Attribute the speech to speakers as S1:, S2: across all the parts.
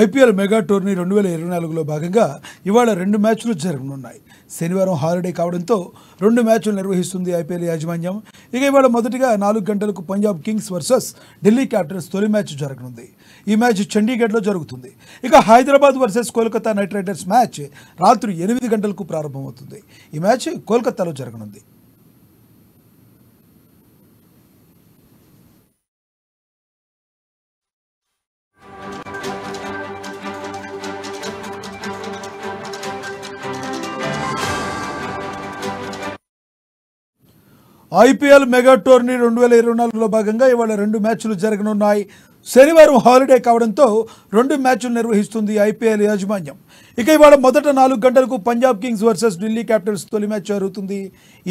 S1: IPL mega tourney రెండు వేల ఇరవై నాలుగులో భాగంగా ఇవాళ రెండు మ్యాచ్లు జరగనున్నాయి శనివారం హాలిడే కావడంతో రెండు మ్యాచ్లు నిర్వహిస్తుంది ఐపీఎల్ యాజమాన్యం ఇక ఇవాళ మొదటిగా నాలుగు గంటలకు Punjab Kings versus Delhi Capitals తొలి మ్యాచ్ జరగనుంది ఈ మ్యాచ్ చండీగఢ్లో జరుగుతుంది ఇక Hyderabad versus Kolkata Knight Riders match రాత్రి ఎనిమిది గంటలకు ప్రారంభమవుతుంది ఈ మ్యాచ్ కోల్కతాలో జరగనుంది ఐపీఎల్ మెగా టోర్నీ రెండు వేల ఇరవై నాలుగులో భాగంగా ఇవాళ రెండు మ్యాచ్లు జరగనున్నాయి శనివారం హాలిడే కావడంతో రెండు మ్యాచ్లు నిర్వహిస్తుంది ఐపీఎల్ యాజమాన్యం ఇక ఇవాళ మొదట నాలుగు గంటలకు Punjab Kings versus Delhi Capitals తొలి మ్యాచ్ జరుగుతుంది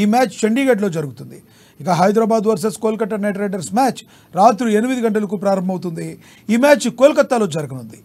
S1: ఈ మ్యాచ్ చండీగఢ్లో జరుగుతుంది ఇక Hyderabad versus Kolkata Knight Riders match రాత్రి ఎనిమిది గంటలకు ప్రారంభమవుతుంది ఈ మ్యాచ్ కోల్కతాలో జరగనుంది